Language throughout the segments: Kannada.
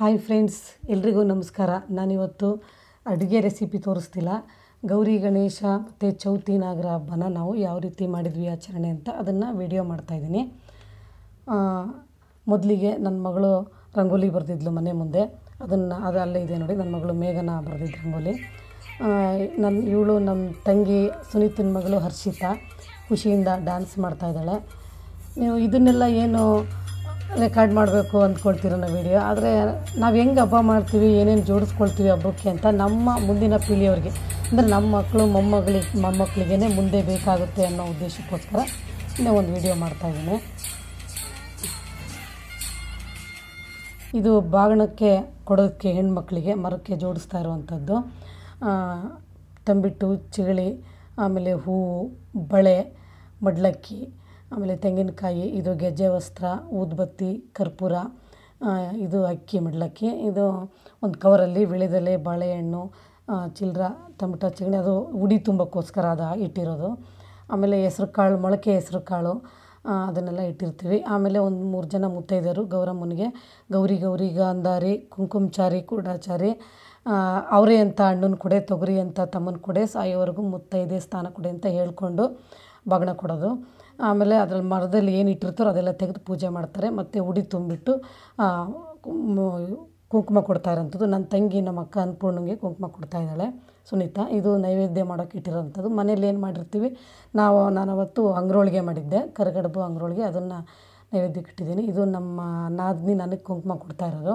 ಹಾಯ್ ಫ್ರೆಂಡ್ಸ್ ಎಲ್ರಿಗೂ ನಮಸ್ಕಾರ ನಾನಿವತ್ತು ಅಡುಗೆ ರೆಸಿಪಿ ತೋರಿಸ್ತಿಲ್ಲ ಗೌರಿ ಗಣೇಶ ಮತ್ತು ಚೌತಿ ನಾಗರ ಹಬ್ಬನ ನಾವು ಯಾವ ರೀತಿ ಮಾಡಿದ್ವಿ ಆಚರಣೆ ಅಂತ ಅದನ್ನು ವಿಡಿಯೋ ಮಾಡ್ತಾಯಿದ್ದೀನಿ ಮೊದಲಿಗೆ ನನ್ನ ಮಗಳು ರಂಗೋಲಿ ಬರೆದಿದ್ಲು ಮನೆ ಮುಂದೆ ಅದನ್ನು ಅದು ಅಲ್ಲೇ ಇದೆ ನೋಡಿ ನನ್ನ ಮಗಳು ಮೇಘನ ಬರೆದಿದ್ದು ರಂಗೋಲಿ ನನ್ನ ಇವಳು ನಮ್ಮ ತಂಗಿ ಸುನೀತಿನ ಮಗಳು ಹರ್ಷಿತಾ ಖುಷಿಯಿಂದ ಡ್ಯಾನ್ಸ್ ಮಾಡ್ತಾಯಿದ್ದಾಳೆ ನೀವು ಇದನ್ನೆಲ್ಲ ಏನು ರೆಕಾರ್ಡ್ ಮಾಡಬೇಕು ಅಂದ್ಕೊಳ್ತೀರ ನಾವು ವಿಡಿಯೋ ಆದರೆ ನಾವು ಹೆಂಗೆ ಹಬ್ಬ ಮಾಡ್ತೀವಿ ಏನೇನು ಜೋಡಿಸ್ಕೊಳ್ತೀವಿ ಹಬ್ಬಕ್ಕೆ ಅಂತ ನಮ್ಮ ಮುಂದಿನ ಪೀಳಿಯವ್ರಿಗೆ ಅಂದರೆ ನಮ್ಮ ಮಕ್ಕಳು ಮೊಮ್ಮಗಳಿಗೆ ಮೊಮ್ಮಕ್ಕಳಿಗೇ ಮುಂದೆ ಬೇಕಾಗುತ್ತೆ ಅನ್ನೋ ಉದ್ದೇಶಕ್ಕೋಸ್ಕರ ಇನ್ನೇ ಒಂದು ವಿಡಿಯೋ ಮಾಡ್ತಾಯಿದ್ದೀನಿ ಇದು ಬಾಗಣಕ್ಕೆ ಕೊಡೋದಕ್ಕೆ ಹೆಣ್ಮಕ್ಳಿಗೆ ಮರಕ್ಕೆ ಜೋಡಿಸ್ತಾ ಇರುವಂಥದ್ದು ತಂಬಿಟ್ಟು ಚಿಗಳಿ ಆಮೇಲೆ ಹೂವು ಬಳೆ ಮಡ್ಲಕ್ಕಿ ಆಮೇಲೆ ತೆಂಗಿನಕಾಯಿ ಇದು ಗೆಜ್ಜೆ ವಸ್ತ್ರ ಊದ್ಬತ್ತಿ ಕರ್ಪೂರ ಇದು ಅಕ್ಕಿ ಮಿಡ್ಲಕ್ಕಿ ಇದು ಒಂದು ಕವರಲ್ಲಿ ವಿಳಿದೆಲೆ ಬಾಳೆಹಣ್ಣು ಚಿಲ್ಲರ ಟೊಮೆಟೊ ಚಿಗ್ಣಿ ಅದು ಉಡಿ ತುಂಬಕ್ಕೋಸ್ಕರ ಅದು ಇಟ್ಟಿರೋದು ಆಮೇಲೆ ಹೆಸ್ರು ಕಾಳು ಮೊಳಕೆ ಹೆಸ್ರು ಕಾಳು ಅದನ್ನೆಲ್ಲ ಇಟ್ಟಿರ್ತೀವಿ ಆಮೇಲೆ ಒಂದು ಮೂರು ಜನ ಮುತ್ತೈದೆಯರು ಗೌರಮ್ಮನಿಗೆ ಗೌರಿ ಗೌರಿ ಗಾಂಧಾರಿ ಕುಂಕುಮಚಾರಿ ಕೂಡಾಚಾರಿ ಅವರೇ ಅಂತ ಅಣ್ಣನ ಕೊಡೆ ತೊಗರಿ ಅಂತ ತಮ್ಮನ ಕೊಡೆ ಸಾಯೋವರೆಗೂ ಮುತ್ತೈದೆ ಸ್ಥಾನ ಕೊಡೆ ಅಂತ ಹೇಳಿಕೊಂಡು ಬಗಣ ಕೊಡೋದು ಆಮೇಲೆ ಅದ್ರಲ್ಲಿ ಮರದಲ್ಲಿ ಏನು ಇಟ್ಟಿರ್ತಾರೋ ಅದೆಲ್ಲ ತೆಗೆದು ಪೂಜೆ ಮಾಡ್ತಾರೆ ಮತ್ತು ಉಡಿ ತುಂಬಿಟ್ಟು ಕುಂಕುಮ ಕೊಡ್ತಾ ಇರೋಂಥದ್ದು ನನ್ನ ತಂಗಿ ನಮ್ಮ ಅಕ್ಕ ಅನ್ನಪೂರ್ಣಂಗೆ ಕುಂಕುಮ ಕೊಡ್ತಾ ಇದ್ದಾಳೆ ಸುನೀತಾ ಇದು ನೈವೇದ್ಯ ಮಾಡೋಕೆ ಇಟ್ಟಿರೋಂಥದ್ದು ಮನೇಲಿ ಏನು ಮಾಡಿರ್ತೀವಿ ನಾವು ನಾನು ಅವತ್ತು ಅಂಗ್ರೋಳಿಗೆ ಮಾಡಿದ್ದೆ ಕರಗಡುಬು ಅಂಗ್ರೋಳಿಗೆ ಅದನ್ನು ನೈವೇದ್ಯಕ್ಕೆ ಇಟ್ಟಿದ್ದೀನಿ ಇದು ನಮ್ಮ ನಾದಿನಿ ನನಗೆ ಕುಂಕುಮ ಕೊಡ್ತಾ ಇರೋದು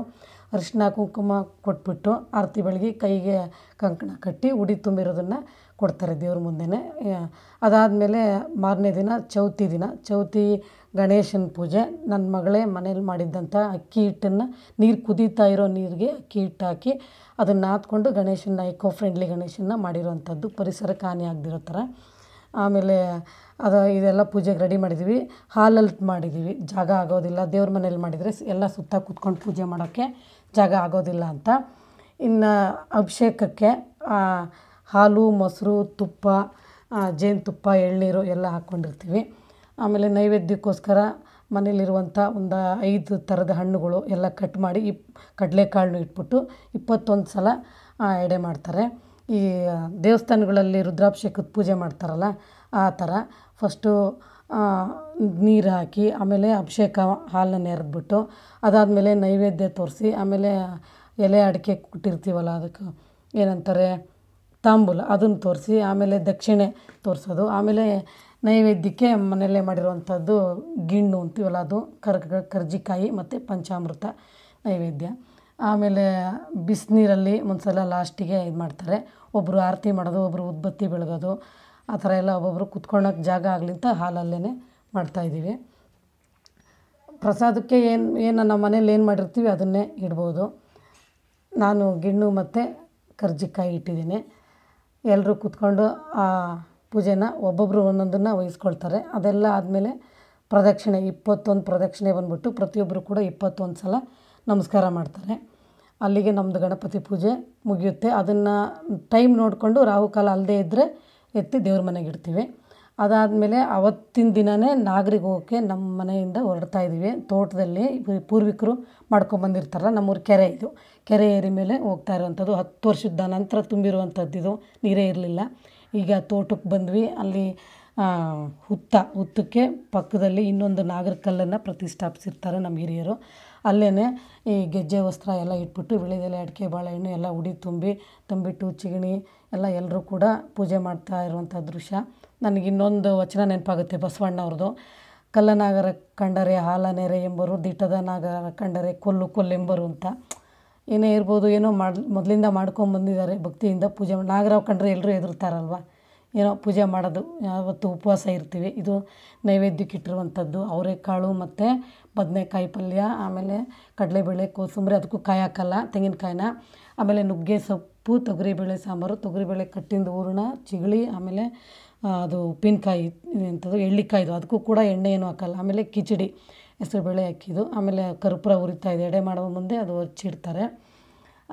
ಅರಿಶಿನ ಕುಂಕುಮ ಕೊಟ್ಬಿಟ್ಟು ಆರತಿ ಬೆಳಗ್ಗೆ ಕೈಗೆ ಕಂಕಣ ಕಟ್ಟಿ ಉಡಿ ತುಂಬಿರೋದನ್ನು ಕೊಡ್ತಾರೆ ದೇವ್ರ ಮುಂದೆಯೇ ಅದಾದಮೇಲೆ ಮಾರನೇ ದಿನ ಚೌತಿ ದಿನ ಚೌತಿ ಗಣೇಶನ ಪೂಜೆ ನನ್ನ ಮಗಳೇ ಮನೇಲಿ ಮಾಡಿದ್ದಂಥ ಅಕ್ಕಿ ಹಿಟ್ಟನ್ನು ನೀರು ಕುದೀತಾ ಇರೋ ನೀರಿಗೆ ಅಕ್ಕಿ ಹಿಟ್ಟು ಹಾಕಿ ಅದನ್ನು ಹಾತ್ಕೊಂಡು ಗಣೇಶನ ಎಕೋ ಫ್ರೆಂಡ್ಲಿ ಗಣೇಶನ ಮಾಡಿರೋವಂಥದ್ದು ಪರಿಸರಕ್ಕೆ ಹಾನಿ ಆಗದಿರೋ ಥರ ಆಮೇಲೆ ಅದು ಇದೆಲ್ಲ ಪೂಜೆಗೆ ರೆಡಿ ಮಾಡಿದ್ದೀವಿ ಹಾಲಲ್ಲಿ ಮಾಡಿದ್ದೀವಿ ಜಾಗ ಆಗೋದಿಲ್ಲ ದೇವ್ರ ಮನೇಲಿ ಮಾಡಿದರೆ ಎಲ್ಲ ಸುತ್ತ ಕೂತ್ಕೊಂಡು ಪೂಜೆ ಮಾಡೋಕ್ಕೆ ಜಾಗ ಆಗೋದಿಲ್ಲ ಅಂತ ಇನ್ನು ಅಭಿಷೇಕಕ್ಕೆ ಹಾಲು ಮೊಸರು ತುಪ್ಪ ಜೇನುತುಪ್ಪ ಎಳನೀರು ಎಲ್ಲ ಹಾಕ್ಕೊಂಡಿರ್ತೀವಿ ಆಮೇಲೆ ನೈವೇದ್ಯಕ್ಕೋಸ್ಕರ ಮನೇಲಿರುವಂಥ ಒಂದು ಐದು ಥರದ ಹಣ್ಣುಗಳು ಎಲ್ಲ ಕಟ್ ಮಾಡಿ ಇಪ್ ಕಡಲೆಕಾಳನ್ನು ಇಟ್ಬಿಟ್ಟು ಇಪ್ಪತ್ತೊಂದು ಸಲ ಎಡೆ ಮಾಡ್ತಾರೆ ಈ ದೇವಸ್ಥಾನಗಳಲ್ಲಿ ರುದ್ರಾಭಿಷೇಕದ ಪೂಜೆ ಮಾಡ್ತಾರಲ್ಲ ಆ ಥರ ಫಸ್ಟು ನೀರು ಹಾಕಿ ಆಮೇಲೆ ಅಭಿಷೇಕ ಹಾಲನ್ನ ನೆರೆದ್ಬಿಟ್ಟು ಅದಾದಮೇಲೆ ನೈವೇದ್ಯ ತೋರಿಸಿ ಆಮೇಲೆ ಎಲೆ ಅಡಿಕೆ ಕೊಟ್ಟಿರ್ತೀವಲ್ಲ ಅದಕ್ಕೆ ಏನಂತಾರೆ ತಾಂಬೂಲ ಅದನ್ನು ತೋರಿಸಿ ಆಮೇಲೆ ದಕ್ಷಿಣೆ ತೋರಿಸೋದು ಆಮೇಲೆ ನೈವೇದ್ಯಕ್ಕೆ ಮನೆಯಲ್ಲೇ ಮಾಡಿರುವಂಥದ್ದು ಗಿಣ್ಣು ಅಂತೀವಲ್ಲ ಅದು ಕರ್ ಕರ್ಜಿಕಾಯಿ ಮತ್ತು ಪಂಚಾಮೃತ ನೈವೇದ್ಯ ಆಮೇಲೆ ಬಿಸಿನೀರಲ್ಲಿ ಒಂದ್ಸಲ ಲಾಸ್ಟಿಗೆ ಇದು ಮಾಡ್ತಾರೆ ಒಬ್ಬರು ಆರತಿ ಮಾಡೋದು ಒಬ್ಬರು ಉದ್ಬತ್ತಿ ಬೆಳಗೋದು ಆ ಥರ ಎಲ್ಲ ಒಬ್ಬೊಬ್ರು ಕುತ್ಕೊಳ್ಳೋಕೆ ಜಾಗ ಆಗ್ಲಿಂತ ಹಾಲಲ್ಲೇ ಮಾಡ್ತಾಯಿದ್ದೀವಿ ಪ್ರಸಾದಕ್ಕೆ ಏನು ಏನು ನಮ್ಮ ಮನೇಲಿ ಏನು ಮಾಡಿರ್ತೀವಿ ಅದನ್ನೇ ಇಡ್ಬೋದು ನಾನು ಗಿಣ್ಣು ಮತ್ತು ಕರ್ಜಿಕಾಯಿ ಇಟ್ಟಿದ್ದೀನಿ ಎಲ್ಲರೂ ಕೂತ್ಕೊಂಡು ಆ ಪೂಜೆನ ಒಬ್ಬೊಬ್ಬರು ಒಂದೊಂದನ್ನು ವಹಿಸ್ಕೊಳ್ತಾರೆ ಅದೆಲ್ಲ ಆದಮೇಲೆ ಪ್ರದಕ್ಷಿಣೆ ಇಪ್ಪತ್ತೊಂದು ಪ್ರದಕ್ಷಿಣೆ ಬಂದ್ಬಿಟ್ಟು ಪ್ರತಿಯೊಬ್ಬರು ಕೂಡ ಇಪ್ಪತ್ತೊಂದು ಸಲ ನಮಸ್ಕಾರ ಮಾಡ್ತಾರೆ ಅಲ್ಲಿಗೆ ನಮ್ಮದು ಗಣಪತಿ ಪೂಜೆ ಮುಗಿಯುತ್ತೆ ಅದನ್ನು ಟೈಮ್ ನೋಡಿಕೊಂಡು ರಾಹುಕಾಲ ಅಲ್ಲದೆ ಇದ್ದರೆ ಎತ್ತಿ ದೇವ್ರ ಮನೆಗೆ ಇಡ್ತೀವಿ ಅದಾದಮೇಲೆ ಅವತ್ತಿನ ದಿನವೇ ಹೋಗೋಕ್ಕೆ ನಮ್ಮ ಮನೆಯಿಂದ ಹೊರಡ್ತಾ ಇದ್ದೀವಿ ತೋಟದಲ್ಲಿ ಪೂರ್ವಿಕರು ಮಾಡ್ಕೊಂಬಂದಿರ್ತಾರಲ್ಲ ನಮ್ಮೂರು ಕೆರೆ ಇದು ಕೆರೆ ಏರಿ ಮೇಲೆ ಹೋಗ್ತಾ ಇರುವಂಥದ್ದು ಹತ್ತು ವರ್ಷದ ನಂತರ ತುಂಬಿರುವಂಥದ್ದು ಇದು ನೀರೇ ಇರಲಿಲ್ಲ ಈಗ ತೋಟಕ್ಕೆ ಬಂದ್ವಿ ಅಲ್ಲಿ ಹುತ್ತ ಹುತ್ತಕ್ಕೆ ಪಕ್ಕದಲ್ಲಿ ಇನ್ನೊಂದು ಕಲ್ಲನ್ನು ಪ್ರತಿಷ್ಠಾಪಿಸಿರ್ತಾರೆ ನಮ್ಮ ಹಿರಿಯರು ಅಲ್ಲೇ ಈ ಗೆಜ್ಜೆ ವಸ್ತ್ರ ಎಲ್ಲ ಇಟ್ಬಿಟ್ಟು ವಿಳೆದೆಲೆ ಅಡಿಕೆ ಬಾಳೆಹಣ್ಣು ಎಲ್ಲ ಉಡಿ ತುಂಬಿ ತುಂಬಿಟ್ಟು ಚಿಗಣಿ ಎಲ್ಲ ಎಲ್ಲರೂ ಕೂಡ ಪೂಜೆ ಮಾಡ್ತಾ ಇರುವಂಥ ದೃಶ್ಯ ನನಗೆ ಇನ್ನೊಂದು ವಚನ ನೆನಪಾಗುತ್ತೆ ಬಸವಣ್ಣವ್ರದ್ದು ಕಲ್ಲನಾಗರ ಕಂಡರೆ ಹಾಲನೆರೆ ಎಂಬರು ದಿಟ್ಟದ ನಾಗರ ಕಂಡರೆ ಕೊಲ್ಲು ಎಂಬರು ಅಂತ ಏನೇ ಇರ್ಬೋದು ಏನೋ ಮಾಡಿ ಮೊದಲಿಂದ ಮಾಡ್ಕೊಂಡು ಬಂದಿದ್ದಾರೆ ಭಕ್ತಿಯಿಂದ ಪೂಜೆ ನಾಗರಾವ್ ಕಂಡ್ರೆ ಎಲ್ಲರೂ ಎದುರ್ತಾರಲ್ವ ಏನೋ ಪೂಜೆ ಮಾಡೋದು ಯಾವತ್ತು ಉಪವಾಸ ಇರ್ತೀವಿ ಇದು ನೈವೇದ್ಯಕ್ಕೆ ಇಟ್ಟಿರುವಂಥದ್ದು ಅವರೆಕಾಳು ಮತ್ತು ಬದನೆಕಾಯಿ ಪಲ್ಯ ಆಮೇಲೆ ಕಡಲೆಬೇಳೆ ಕೋಸಂಬರಿ ಅದಕ್ಕೂ ಕಾಯಿ ಹಾಕಲ್ಲ ತೆಂಗಿನಕಾಯಿನ ಆಮೇಲೆ ನುಗ್ಗೆ ಸೊಪ್ಪು ಉಪ್ಪು ತೊಗರಿಬೇಳೆ ಸಾಂಬಾರು ತೊಗರಿಬೇಳೆ ಕಟ್ಟಿಂದ ಹೂರ್ಣ ಚಿಗಳಿ ಆಮೇಲೆ ಅದು ಉಪ್ಪಿನಕಾಯಿ ಎಂಥದ್ದು ಎಳ್ಳಿಕಾಯ್ದು ಅದಕ್ಕೂ ಕೂಡ ಎಣ್ಣೆ ಏನು ಹಾಕಲ್ಲ ಆಮೇಲೆ ಕಿಚಡಿ ಹೆಸ್ರುಬೇಳೆ ಹಾಕಿದ್ದು ಆಮೇಲೆ ಕರ್ಪೂರ ಉರಿತಾ ಇದೆ ಎಡೆ ಮಾಡುವ ಮುಂದೆ ಅದು ಹಚ್ಚಿಡ್ತಾರೆ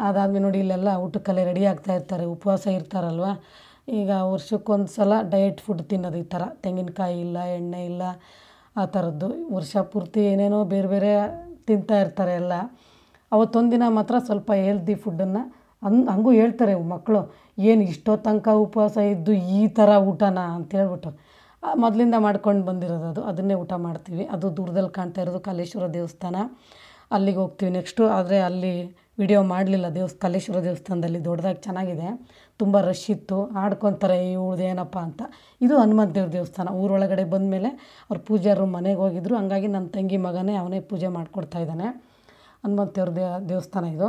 ಅದಾದಮೇಲೆ ನೋಡಿ ಇಲ್ಲೆಲ್ಲ ಊಟಕ್ಕಲ್ಲೇ ರೆಡಿ ಆಗ್ತಾ ಇರ್ತಾರೆ ಉಪವಾಸ ಇರ್ತಾರಲ್ವ ಈಗ ವರ್ಷಕ್ಕೊಂದು ಸಲ ಡಯಟ್ ಫುಡ್ ತಿನ್ನೋದು ಈ ಥರ ತೆಂಗಿನಕಾಯಿ ಇಲ್ಲ ಎಣ್ಣೆ ಇಲ್ಲ ಆ ಥರದ್ದು ವರ್ಷ ಪೂರ್ತಿ ಏನೇನೋ ಬೇರೆ ಬೇರೆ ತಿಂತಾ ಇರ್ತಾರೆ ಎಲ್ಲ ಅವತ್ತೊಂದಿನ ಮಾತ್ರ ಸ್ವಲ್ಪ ಹೆಲ್ದಿ ಫುಡ್ಡನ್ನು ಹಂಗೆ ಹಂಗೂ ಹೇಳ್ತಾರೆ ಮಕ್ಕಳು ಏನು ಇಷ್ಟೋ ತನಕ ಉಪವಾಸ ಇದ್ದು ಈ ಥರ ಊಟನಾ ಹೇಳ್ಬಿಟ್ಟು ಮೊದಲಿಂದ ಮಾಡ್ಕೊಂಡು ಬಂದಿರೋದು ಅದು ಅದನ್ನೇ ಊಟ ಮಾಡ್ತೀವಿ ಅದು ದೂರದಲ್ಲಿ ಕಾಣ್ತಾ ಇರೋದು ಕಾಲೇಶ್ವರ ದೇವಸ್ಥಾನ ಅಲ್ಲಿಗೆ ಹೋಗ್ತೀವಿ ನೆಕ್ಸ್ಟು ಆದರೆ ಅಲ್ಲಿ ವಿಡಿಯೋ ಮಾಡಲಿಲ್ಲ ದೇವಸ್ ಕಾಲೇಶ್ವರ ದೇವಸ್ಥಾನದಲ್ಲಿ ದೊಡ್ಡದಾಗಿ ಚೆನ್ನಾಗಿದೆ ತುಂಬ ರಶ್ ಇತ್ತು ಆಡ್ಕೊತಾರೆ ಏನಪ್ಪ ಅಂತ ಇದು ಹನುಮಂತ ದೇವ್ರ ದೇವಸ್ಥಾನ ಊರೊಳಗಡೆ ಮೇಲೆ ಅವ್ರ ಪೂಜಾರು ಮನೆಗೆ ಹೋಗಿದ್ರು ಹಂಗಾಗಿ ನನ್ನ ತಂಗಿ ಮಗನೇ ಅವನೇ ಪೂಜೆ ಮಾಡಿಕೊಡ್ತಾ ಇದ್ದಾನೆ ಹನುಮಂತೇವ್ರ ದೇವಸ್ಥಾನ ಇದು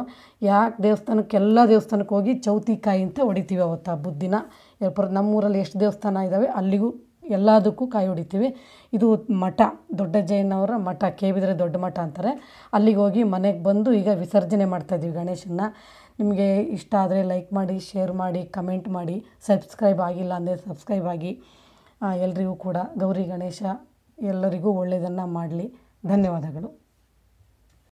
ಯಾಕೆ ದೇವಸ್ಥಾನಕ್ಕೆ ಎಲ್ಲ ದೇವಸ್ಥಾನಕ್ಕೆ ಹೋಗಿ ಚೌತಿಕಾಯಿ ಅಂತ ಹೊಡಿತೀವಿ ಅವತ್ತು ಹಬ್ಬದ ದಿನ ನಮ್ಮೂರಲ್ಲಿ ಎಷ್ಟು ದೇವಸ್ಥಾನ ಇದ್ದಾವೆ ಅಲ್ಲಿಗೂ ಎಲ್ಲದಕ್ಕೂ ಕಾಯಿ ಹೊಡಿತೀವಿ ಇದು ಮಠ ದೊಡ್ಡ ಜೈನವರ ಮಠ ಕೇಬಿದರೆ ದೊಡ್ಡ ಮಠ ಅಂತಾರೆ ಅಲ್ಲಿಗೆ ಹೋಗಿ ಮನೆಗೆ ಬಂದು ಈಗ ವಿಸರ್ಜನೆ ಮಾಡ್ತಾಯಿದ್ದೀವಿ ಗಣೇಶನ ನಿಮಗೆ ಇಷ್ಟ ಆದರೆ ಲೈಕ್ ಮಾಡಿ ಶೇರ್ ಮಾಡಿ ಕಮೆಂಟ್ ಮಾಡಿ ಸಬ್ಸ್ಕ್ರೈಬ್ ಆಗಿಲ್ಲ ಅಂದರೆ ಸಬ್ಸ್ಕ್ರೈಬ್ ಆಗಿ ಎಲ್ರಿಗೂ ಕೂಡ ಗೌರಿ ಗಣೇಶ ಎಲ್ಲರಿಗೂ ಒಳ್ಳೆಯದನ್ನು ಮಾಡಲಿ ಧನ್ಯವಾದಗಳು